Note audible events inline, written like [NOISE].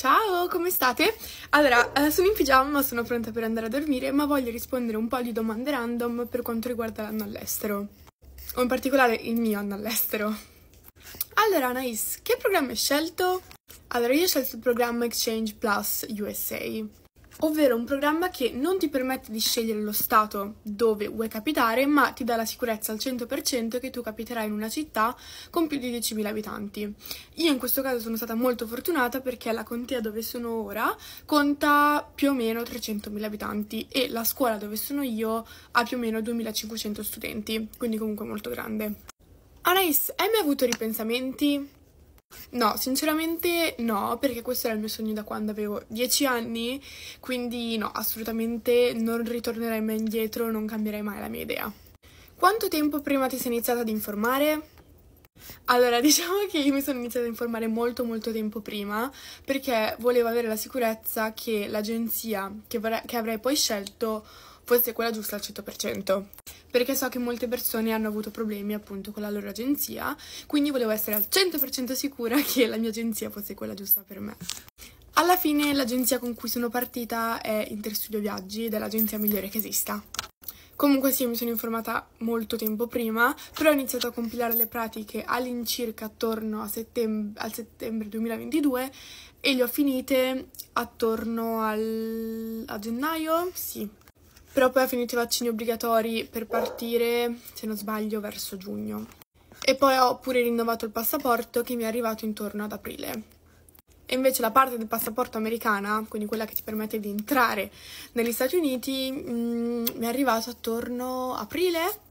Ciao, come state? Allora, eh, sono in pigiama, sono pronta per andare a dormire, ma voglio rispondere un po' di domande random per quanto riguarda l'anno all'estero. O in particolare il mio anno all'estero. Allora, Anais, che programma hai scelto? Allora, io ho scelto il programma Exchange Plus USA ovvero un programma che non ti permette di scegliere lo stato dove vuoi capitare, ma ti dà la sicurezza al 100% che tu capiterai in una città con più di 10.000 abitanti. Io in questo caso sono stata molto fortunata perché la contea dove sono ora conta più o meno 300.000 abitanti e la scuola dove sono io ha più o meno 2.500 studenti, quindi comunque molto grande. Anais, hai mai avuto ripensamenti? No, sinceramente no, perché questo era il mio sogno da quando avevo 10 anni, quindi no, assolutamente non ritornerai mai indietro, non cambierei mai la mia idea. Quanto tempo prima ti sei iniziata ad informare? Allora, [LAUGHS] diciamo che io mi sono iniziata a informare molto molto tempo prima perché volevo avere la sicurezza che l'agenzia che, che avrei poi scelto fosse quella giusta al 100% perché so che molte persone hanno avuto problemi appunto con la loro agenzia, quindi volevo essere al 100% sicura [LAUGHS] che la mia agenzia fosse quella giusta per me. Alla fine l'agenzia con cui sono partita è Interstudio Viaggi ed è l'agenzia migliore che esista. Comunque sì, mi sono informata molto tempo prima, però ho iniziato a compilare le pratiche all'incirca attorno settem- al settembre 2022 e le ho finite attorno al- a gennaio, sì, però poi ha finito i vaccini obbligatori per partire, se non sbaglio, verso giugno. E poi ho pure rinnovato il passaporto che mi è arrivato intorno ad aprile. E invece la parte del passaporto americana, quindi quella che ti permette di entrare negli Stati Uniti, mh, mm, mi è arrivata attorno a aprile,